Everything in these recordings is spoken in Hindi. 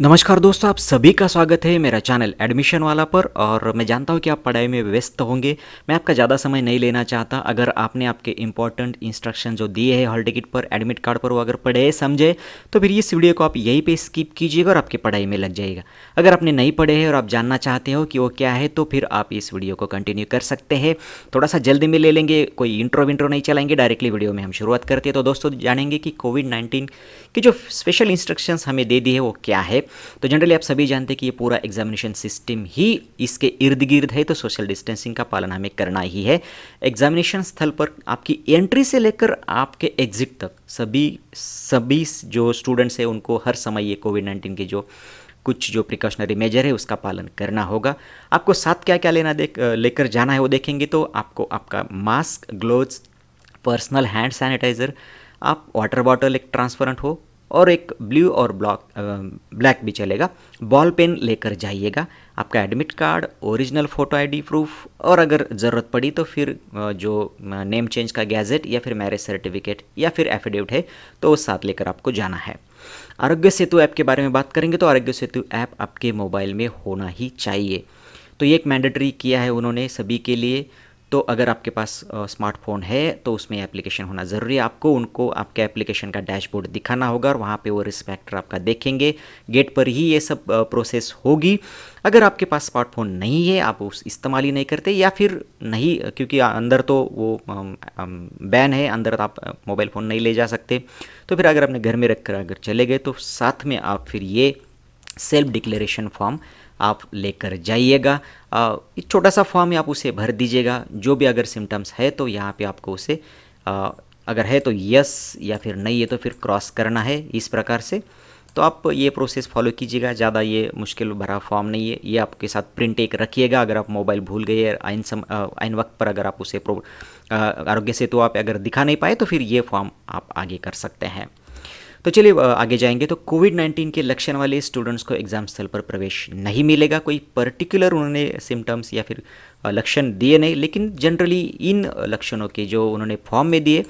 नमस्कार दोस्तों आप सभी का स्वागत है मेरा चैनल एडमिशन वाला पर और मैं जानता हूँ कि आप पढ़ाई में व्यस्त होंगे मैं आपका ज़्यादा समय नहीं लेना चाहता अगर आपने आपके इंपॉर्टेंट इंस्ट्रक्शन जो दिए हैं हॉल टिकट पर एडमिट कार्ड पर वो अगर पढ़े समझे तो फिर इस वीडियो को आप यहीं पे स्किप कीजिएगा और आपकी पढ़ाई में लग जाएगा अगर आपने नहीं पढ़े हैं और आप जानना चाहते हो कि वो क्या है तो फिर आप इस वीडियो को कंटिन्यू कर सकते हैं थोड़ा सा जल्दी में ले लेंगे कोई इंट्रो विंट्रो नहीं चलाएंगे डायरेक्टली वीडियो में हम शुरुआत करते हैं तो दोस्तों जानेंगे कि कोविड नाइन्टीन की जो स्पेशल इंस्ट्रक्शंस हमें दे दी है वो क्या है तो जनरली आप सभी जानते हैं कि ये पूरा एग्जामिनेशन सिस्टम ही इसके इर्द गिर्द है तो सोशल डिस्टेंसिंग का पालन हमें करना ही है एग्जामिनेशन स्थल पर आपकी एंट्री से लेकर आपके एग्जिट तक सभी सभी जो स्टूडेंट्स हैं उनको हर समय ये कोविड नाइन्टीन के जो कुछ जो प्रिकॉशनरी मेजर है उसका पालन करना होगा आपको साथ क्या क्या लेना देख लेकर जाना है वो देखेंगे तो आपको आपका mask gloves personal hand sanitiser आप वाटर बॉटल एक ट्रांसपेरेंट हो और एक ब्लू और ब्लॉक ब्लैक भी चलेगा बॉल पेन लेकर जाइएगा आपका admit card original photo ID proof और अगर ज़रूरत पड़ी तो फिर जो नेम चेंज का गैजेट या फिर मैरिज सर्टिफिकेट या फिर एफिडेविट है तो वो साथ लेकर आपको जाना है आरोग्य सेतु ऐप के बारे में बात करेंगे तो आरोग्य सेतु ऐप आपके मोबाइल में होना ही चाहिए तो ये एक मैंडेटरी किया है उन्होंने सभी के लिए तो अगर आपके पास स्मार्टफोन है तो उसमें एप्लीकेशन होना ज़रूरी है आपको उनको आपके एप्लीकेशन का डैशबोर्ड दिखाना होगा और वहाँ पे वो रिस्क फैक्टर आपका देखेंगे गेट पर ही ये सब प्रोसेस होगी अगर आपके पास स्मार्टफोन नहीं है आप उस इस्तेमाल ही नहीं करते या फिर नहीं क्योंकि अंदर तो वो बैन है अंदर तो आप मोबाइल फ़ोन नहीं ले जा सकते तो फिर अगर अपने घर में रख कर अगर चले गए तो साथ में आप फिर ये सेल्फ डिक्लेरेशन फॉर्म आप लेकर जाइएगा एक छोटा सा फॉर्म आप उसे भर दीजिएगा जो भी अगर सिम्टम्स है तो यहाँ पे आपको उसे आ, अगर है तो यस या फिर नहीं है तो फिर क्रॉस करना है इस प्रकार से तो आप ये प्रोसेस फॉलो कीजिएगा ज़्यादा ये मुश्किल भरा फॉर्म नहीं है ये आपके साथ प्रिंट एक रखिएगा अगर आप मोबाइल भूल गए आइन सम आइन वक्त पर अगर आप उसे आरोग्य सेतु आप अगर दिखा नहीं पाए तो फिर ये फॉर्म आप आगे कर सकते हैं तो चलिए आगे जाएंगे तो कोविड नाइन्टीन के लक्षण वाले स्टूडेंट्स को एग्जाम स्थल पर प्रवेश नहीं मिलेगा कोई पर्टिकुलर उन्होंने सिम्टम्स या फिर लक्षण दिए नहीं लेकिन जनरली इन लक्षणों के जो उन्होंने फॉर्म में दिए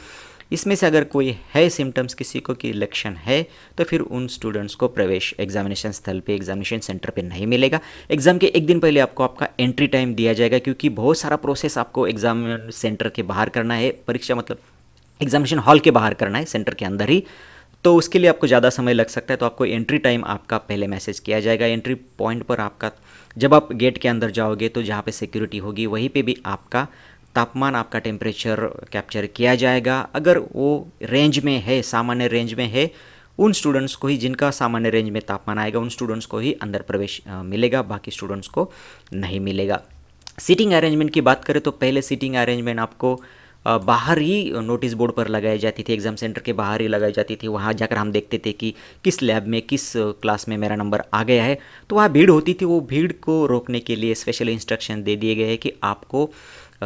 इसमें से अगर कोई है सिम्टम्स किसी को कि लक्षण है तो फिर उन स्टूडेंट्स को प्रवेश एग्जामिनेशन स्थल पे एग्जामिनेशन सेंटर पे नहीं मिलेगा एग्ज़ाम के एक दिन पहले आपको आपका एंट्री टाइम दिया जाएगा क्योंकि बहुत सारा प्रोसेस आपको एग्जाम सेंटर के बाहर करना है परीक्षा मतलब एग्जामिनेशन हॉल के बाहर करना है सेंटर के अंदर ही तो उसके लिए आपको ज़्यादा समय लग सकता है तो आपको एंट्री टाइम आपका पहले मैसेज किया जाएगा एंट्री पॉइंट पर आपका जब आप गेट के अंदर जाओगे तो जहाँ पे सिक्योरिटी होगी वहीं पे भी आपका तापमान आपका टेम्परेचर कैप्चर किया जाएगा अगर वो रेंज में है सामान्य रेंज में है उन स्टूडेंट्स को ही जिनका सामान्य रेंज में तापमान आएगा उन स्टूडेंट्स को ही अंदर प्रवेश मिलेगा बाकी स्टूडेंट्स को नहीं मिलेगा सीटिंग अरेंजमेंट की बात करें तो पहले सीटिंग अरेंजमेंट आपको बाहर ही नोटिस बोर्ड पर लगाई जाती थी एग्ज़ाम सेंटर के बाहर ही लगाई जाती थी वहाँ जाकर हम देखते थे कि किस लैब में किस क्लास में मेरा नंबर आ गया है तो वहाँ भीड़ होती थी वो भीड़ को रोकने के लिए स्पेशल इंस्ट्रक्शन दे दिए गए हैं कि आपको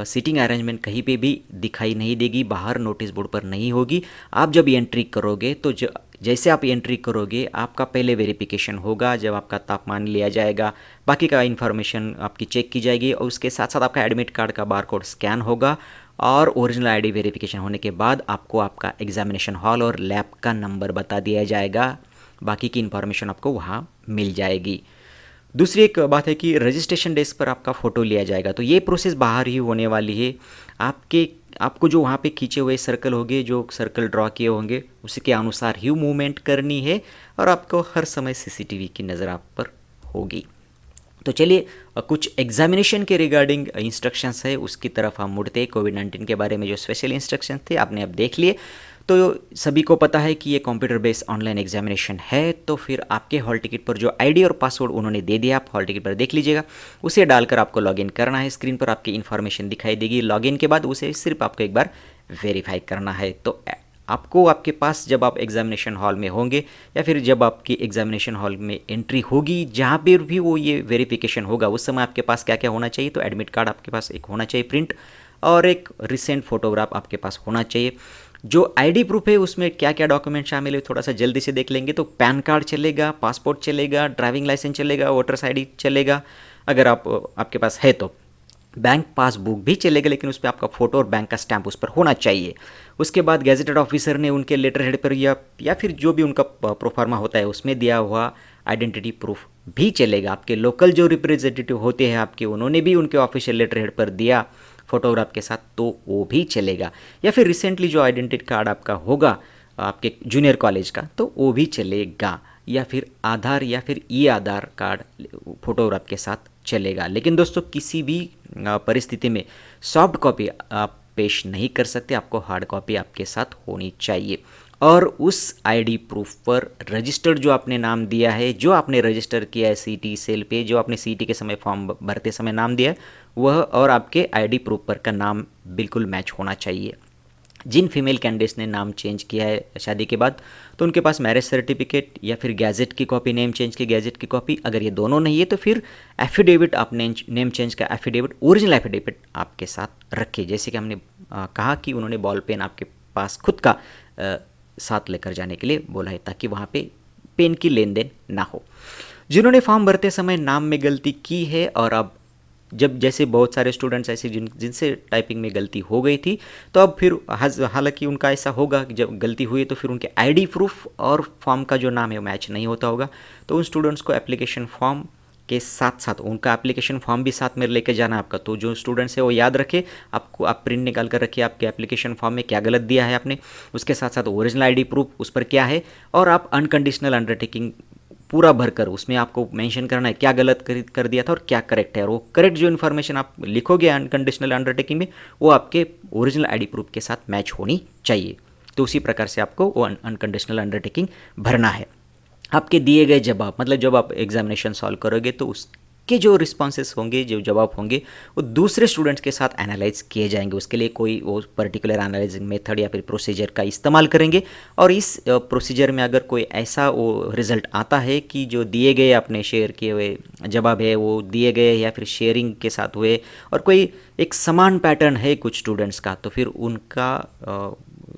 सीटिंग अरेंजमेंट कहीं पे भी दिखाई नहीं देगी बाहर नोटिस बोर्ड पर नहीं होगी आप जब एंट्री करोगे तो ज जैसे आप एंट्री करोगे आपका पहले वेरिफिकेशन होगा जब आपका तापमान लिया जाएगा बाकी का इन्फॉर्मेशन आपकी चेक की जाएगी और उसके साथ साथ आपका एडमिट कार्ड का बारकोड स्कैन होगा और ओरिजिनल आईडी वेरिफिकेशन होने के बाद आपको आपका एग्जामिनेशन हॉल और लैब का नंबर बता दिया जाएगा बाकी की इन्फॉर्मेशन आपको वहाँ मिल जाएगी दूसरी एक बात है कि रजिस्ट्रेशन डेस्क पर आपका फ़ोटो लिया जाएगा तो ये प्रोसेस बाहर ही होने वाली है आपके आपको जो वहाँ पे खींचे हुए सर्कल होंगे जो सर्कल ड्रॉ किए होंगे उसके अनुसार ही मूवमेंट करनी है और आपको हर समय सीसीटीवी की नज़र आप पर होगी तो चलिए कुछ एग्जामिनेशन के रिगार्डिंग इंस्ट्रक्शंस है उसकी तरफ हम मुड़ते हैं कोविड नाइन्टीन के बारे में जो स्पेशल इंस्ट्रक्शन थे आपने अब देख लिए तो सभी को पता है कि ये कंप्यूटर बेस्ड ऑनलाइन एग्जामिनेशन है तो फिर आपके हॉल टिकट पर जो आईडी और पासवर्ड उन्होंने दे दिया आप हॉल टिकट पर देख लीजिएगा उसे डालकर आपको लॉगिन करना है स्क्रीन पर आपकी इन्फॉर्मेशन दिखाई देगी लॉगिन के बाद उसे सिर्फ आपको एक बार वेरीफाई करना है तो आपको आपके पास जब आप एग्ज़ामिनेशन हॉल में होंगे या फिर जब आपकी एग्ज़ामिनेशन हॉल में एंट्री होगी जहाँ पर भी वो ये वेरिफिकेशन होगा उस समय आपके पास क्या क्या होना चाहिए तो एडमिट कार्ड आपके पास एक होना चाहिए प्रिंट और एक रिसेंट फ़ोटोग्राफ आपके पास होना चाहिए जो आईडी प्रूफ है उसमें क्या क्या डॉक्यूमेंट शामिल है थोड़ा सा जल्दी से देख लेंगे तो पैन कार्ड चलेगा पासपोर्ट चलेगा ड्राइविंग लाइसेंस चलेगा वोटर्स आईडी चलेगा अगर आप आपके पास है तो बैंक पासबुक भी चलेगा लेकिन उस पर आपका फोटो और बैंक का स्टैंप उस पर होना चाहिए उसके बाद गैजेटेड ऑफिसर ने उनके लेटर हेड पर या, या फिर जो भी उनका प्रोफार्मा होता है उसमें दिया हुआ आइडेंटिटी प्रूफ भी चलेगा आपके लोकल जो रिप्रेजेंटेटिव होते हैं आपके उन्होंने भी उनके ऑफिशियल लेटर हेड पर दिया फोटोग्राफ के साथ तो वो भी चलेगा या फिर रिसेंटली जो आइडेंटिटी कार्ड आपका होगा आपके जूनियर कॉलेज का तो वो भी चलेगा या फिर आधार या फिर ई आधार कार्ड फोटोग्राफ के साथ चलेगा लेकिन दोस्तों किसी भी परिस्थिति में सॉफ्ट कॉपी आप पेश नहीं कर सकते आपको हार्ड कॉपी आपके साथ होनी चाहिए और उस आईडी प्रूफ पर रजिस्टर्ड जो आपने नाम दिया है जो आपने रजिस्टर किया है सीटी सेल पे जो आपने सीटी के समय फॉर्म भरते समय नाम दिया है वह और आपके आईडी प्रूफ पर का नाम बिल्कुल मैच होना चाहिए जिन फीमेल कैंडिडेट्स ने नाम चेंज किया है शादी के बाद तो उनके पास मैरिज सर्टिफिकेट या फिर गैजेट की कॉपी नेम चेंज की गैजेट की कॉपी अगर ये दोनों नहीं है तो फिर एफिडेविट आप नेम चेंज का एफिडेविट ओरिजिनल एफिडेविट आपके साथ रखिए जैसे कि हमने आ, कहा कि उन्होंने बॉल पेन आपके पास खुद का आ, साथ लेकर जाने के लिए बोला है ताकि वहाँ पर पेन की लेन देन ना हो जिन्होंने फॉर्म भरते समय नाम में गलती की है और अब जब जैसे बहुत सारे स्टूडेंट्स ऐसे जिन जिनसे टाइपिंग में गलती हो गई थी तो अब फिर हालांकि उनका ऐसा होगा कि जब गलती हुई तो फिर उनके आईडी प्रूफ और फॉर्म का जो नाम है मैच नहीं होता होगा तो उन स्टूडेंट्स को एप्लीकेशन फॉर्म के साथ साथ उनका एप्लीकेशन फॉर्म भी साथ में लेके जाना आपका तो जो स्टूडेंट्स है वो याद रखे आपको आप प्रिंट निकाल कर रखिए आपके एप्लीकेशन फॉर्म में क्या गलत दिया है आपने उसके साथ साथ ओरिजिनल आईडी प्रूफ उस पर क्या है और आप अनकंडीशनल अंडरटेकिंग पूरा भरकर उसमें आपको मेंशन करना है क्या गलत कर, कर दिया था और क्या करेक्ट है और वो करेक्ट जो इन्फॉर्मेशन आप लिखोगे अनकंडीशनल अंडरटेकिंग में वो आपके ओरिजिनल आईडी प्रूफ के साथ मैच होनी चाहिए तो उसी प्रकार से आपको वो अनकंडीशनल अंडरटेकिंग भरना है आपके दिए गए जवाब मतलब जब आप एग्जामिनेशन सॉल्व करोगे तो उस के जो रिस्पॉन्सेस होंगे जो जवाब होंगे वो दूसरे स्टूडेंट्स के साथ एनालाइज किए जाएंगे उसके लिए कोई वो पर्टिकुलर एनालाइजिंग मेथड या फिर प्रोसीजर का इस्तेमाल करेंगे और इस प्रोसीजर में अगर कोई ऐसा वो रिजल्ट आता है कि जो दिए गए अपने शेयर किए हुए जवाब है वो दिए गए या फिर शेयरिंग के साथ हुए और कोई एक समान पैटर्न है कुछ स्टूडेंट्स का तो फिर उनका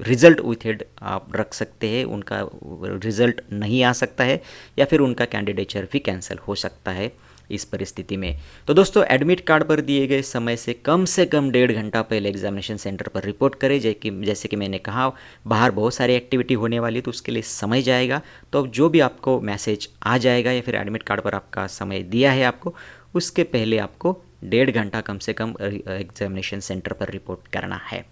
रिज़ल्ट विथ हेड आप रख सकते हैं उनका रिज़ल्ट नहीं आ सकता है या फिर उनका कैंडिडेचर भी कैंसिल हो सकता है इस परिस्थिति में तो दोस्तों एडमिट कार्ड पर दिए गए समय से कम से कम डेढ़ घंटा पहले एग्जामिनेशन सेंटर पर रिपोर्ट करें जैसे जैसे कि मैंने कहा बाहर बहुत सारी एक्टिविटी होने वाली है तो उसके लिए समय जाएगा तो अब जो भी आपको मैसेज आ जाएगा या फिर एडमिट कार्ड पर आपका समय दिया है आपको उसके पहले आपको डेढ़ घंटा कम से कम एग्जामिनेशन सेंटर पर रिपोर्ट करना है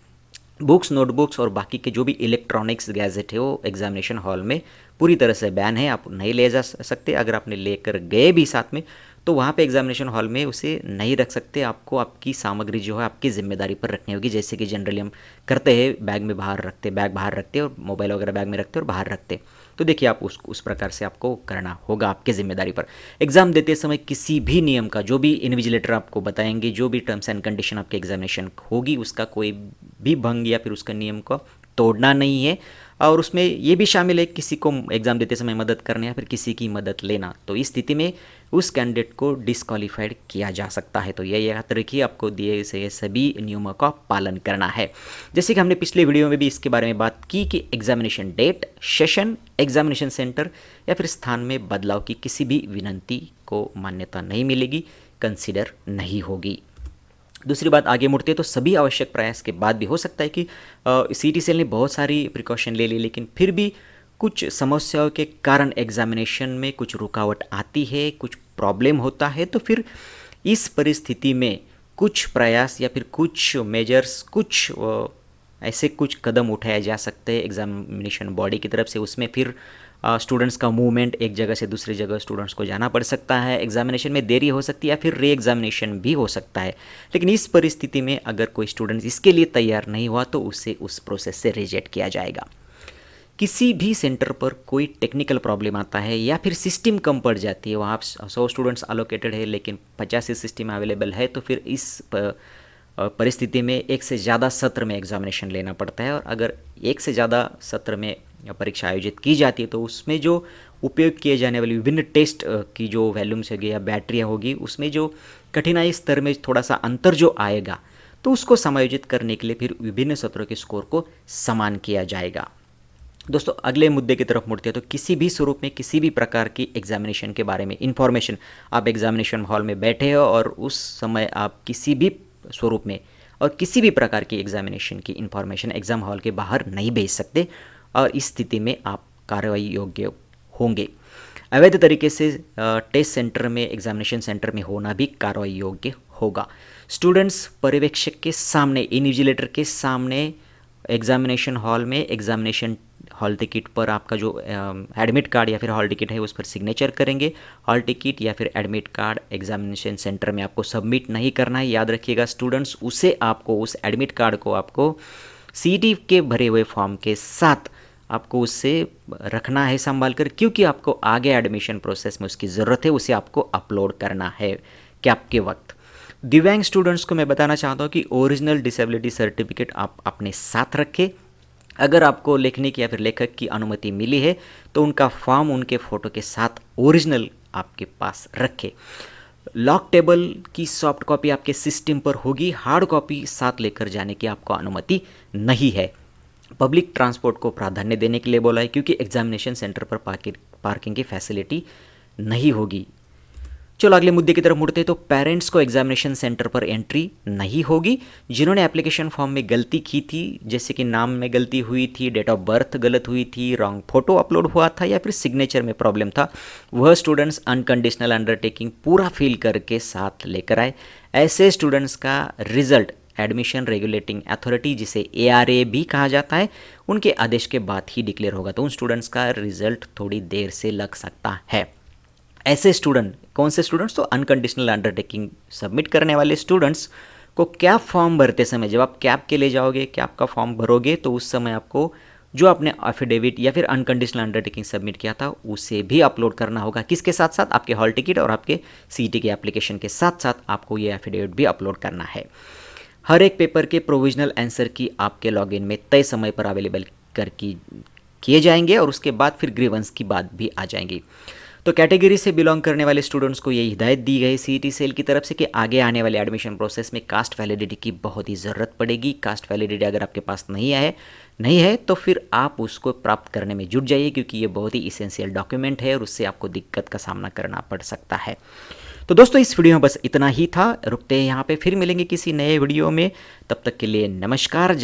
बुक्स नोटबुक्स और बाकी के जो भी इलेक्ट्रॉनिक्स गैजेट है वो एग्जामिनेशन हॉल में पूरी तरह से बैन है आप नहीं ले जा सकते अगर आपने लेकर गए भी साथ में तो वहाँ पे एग्जामिनेशन हॉल में उसे नहीं रख सकते आपको आपकी सामग्री जो है आपकी जिम्मेदारी पर रखनी होगी जैसे कि जनरली हम करते हैं बैग में बाहर रखते बैग बाहर रखते और मोबाइल वगैरह बैग में रखते और बाहर रखते तो देखिए आप उस उस प्रकार से आपको करना होगा आपके जिम्मेदारी पर एग्ज़ाम देते समय किसी भी नियम का जो भी इन्विजिलेटर आपको बताएंगे जो भी टर्म्स एंड कंडीशन आपके एग्जामिनेशन होगी उसका कोई भी भंग या फिर उसका नियम को तोड़ना नहीं है और उसमें ये भी शामिल है किसी को एग्ज़ाम देते समय मदद करना या फिर किसी की मदद लेना तो इस स्थिति में उस कैंडिडेट को डिसक्वालीफाइड किया जा सकता है तो यह याद रखिए आपको दिए गए सभी नियमों का पालन करना है जैसे कि हमने पिछले वीडियो में भी इसके बारे में बात की कि examination date session examination centre या फिर स्थान में बदलाव की किसी भी विनंती को मान्यता नहीं मिलेगी कंसिडर नहीं होगी दूसरी बात आगे मुड़ते तो सभी आवश्यक प्रयास के बाद भी हो सकता है कि सी टी सेल ने बहुत सारी प्रिकॉशन ले ली लेकिन फिर भी कुछ समस्याओं के कारण एग्जामिनेशन में कुछ रुकावट आती है कुछ प्रॉब्लम होता है तो फिर इस परिस्थिति में कुछ प्रयास या फिर कुछ मेजर्स कुछ ऐसे कुछ कदम उठाए जा सकते हैं एग्जामिनेशन बॉडी की तरफ से उसमें फिर स्टूडेंट्स का मूवमेंट एक जगह से दूसरी जगह स्टूडेंट्स को जाना पड़ सकता है एग्जामिनेशन में देरी हो सकती है या फिर री एग्जामिनेशन भी हो सकता है लेकिन इस परिस्थिति में अगर कोई स्टूडेंट इसके लिए तैयार नहीं हुआ तो उसे उस प्रोसेस से रिजेक्ट किया जाएगा किसी भी सेंटर पर कोई टेक्निकल प्रॉब्लम आता है या फिर सिस्टम कम पड़ जाती है वहाँ सौ स्टूडेंट्स अलोकेटेड है लेकिन पचास सिस्टम अवेलेबल है तो फिर इस परिस्थिति में एक से ज़्यादा सत्र में एग्ज़ामिनेशन लेना पड़ता है और अगर एक से ज़्यादा सत्र में परीक्षा आयोजित की जाती है तो उसमें जो उपयोग किए जाने वाले विभिन्न टेस्ट की जो वैल्यूम्स होगी या बैटरियाँ होगी उसमें जो कठिनाई स्तर में थोड़ा सा अंतर जो आएगा तो उसको समायोजित करने के लिए फिर विभिन्न सत्रों के स्कोर को समान किया जाएगा दोस्तों अगले मुद्दे की तरफ मुड़ते हैं तो किसी भी स्वरूप में किसी भी प्रकार की एग्जामिनेशन के बारे में इन्फॉर्मेशन आप एग्जामिनेशन हॉल में बैठे हो और उस समय आप किसी भी स्वरूप में और किसी भी प्रकार की एग्जामिनेशन की इन्फॉर्मेशन एग्ज़ाम हॉल के बाहर नहीं भेज सकते और इस स्थिति में आप कार्रवाई योग्य होंगे अवैध तरीके से टेस्ट सेंटर में एग्जामिनेशन सेंटर में होना भी कार्रवाई योग्य होगा स्टूडेंट्स पर्यवेक्षक के सामने इन्विजिलेटर के सामने एग्जामिनेशन हॉल में एग्जामिनेशन हॉल टिकट पर आपका जो एडमिट कार्ड या फिर हॉल टिकट है उस पर सिग्नेचर करेंगे हॉल टिकट या फिर एडमिट कार्ड एग्जामिनेशन सेंटर में आपको सबमिट नहीं करना है याद रखिएगा स्टूडेंट्स उसे आपको उस एडमिट कार्ड को आपको सी के भरे हुए फॉर्म के साथ आपको उससे रखना है संभाल कर क्योंकि आपको आगे एडमिशन प्रोसेस में उसकी ज़रूरत है उसे आपको अपलोड करना है कैप के वक्त दिव्यांग स्टूडेंट्स को मैं बताना चाहता हूँ कि ओरिजिनल डिसेबिलिटी सर्टिफिकेट आप अपने साथ रखें अगर आपको लेखनी की या फिर लेखक की अनुमति मिली है तो उनका फॉर्म उनके फ़ोटो के साथ ओरिजिनल आपके पास रखें लॉक टेबल की सॉफ्ट कॉपी आपके सिस्टम पर होगी हार्ड कॉपी साथ लेकर जाने की आपको अनुमति नहीं है पब्लिक ट्रांसपोर्ट को प्राधान्य देने के लिए बोला है क्योंकि एग्जामिनेशन सेंटर पर पार्किंग की फैसिलिटी नहीं होगी चलो अगले मुद्दे की तरफ मुड़ते हैं तो पेरेंट्स को एग्जामिनेशन सेंटर पर एंट्री नहीं होगी जिन्होंने एप्लीकेशन फॉर्म में गलती की थी जैसे कि नाम में गलती हुई थी डेट ऑफ बर्थ गलत हुई थी रॉन्ग फोटो अपलोड हुआ था या फिर सिग्नेचर में प्रॉब्लम था वह स्टूडेंट्स अनकंडीशनल अंडरटेकिंग पूरा फिल करके साथ लेकर आए ऐसे स्टूडेंट्स का रिजल्ट एडमिशन रेगुलेटिंग अथॉरिटी जिसे ए भी कहा जाता है उनके आदेश के बाद ही डिक्लेयर होगा तो उन स्टूडेंट्स का रिजल्ट थोड़ी देर से लग सकता है ऐसे स्टूडेंट कौन से स्टूडेंट्स तो अनकंडीशनल अंडरटेकिंग सबमिट करने वाले स्टूडेंट्स को कैप फॉर्म भरते समय जब आप कैप के ले जाओगे कैप का फॉर्म भरोगे तो उस समय आपको जो आपने अफिडेविट या फिर अनकंडीशनल अंडरटेकिंग सबमिट किया था उसे भी अपलोड करना होगा किसके साथ साथ आपके हॉल टिकट और आपके सी के एप्लीकेशन के साथ साथ आपको ये एफिडेविट भी अपलोड करना है हर एक पेपर के प्रोविजनल आंसर की आपके लॉगिन में तय समय पर अवेलेबल कर की किए जाएंगे और उसके बाद फिर ग्रीवंस की बात भी आ जाएंगी तो कैटेगरी से बिलोंग करने वाले स्टूडेंट्स को ये हिदायत दी गई सी टी सेल की तरफ से कि आगे आने वाले एडमिशन प्रोसेस में कास्ट वैलिडिटी की बहुत ही ज़रूरत पड़ेगी कास्ट वैलिडिटी अगर आपके पास नहीं है नहीं है तो फिर आप उसको प्राप्त करने में जुट जाइए क्योंकि ये बहुत ही इसेंशियल डॉक्यूमेंट है और उससे आपको दिक्कत का सामना करना पड़ सकता है तो दोस्तों इस वीडियो में बस इतना ही था रुकते हैं यहाँ पे फिर मिलेंगे किसी नए वीडियो में तब तक के लिए नमस्कार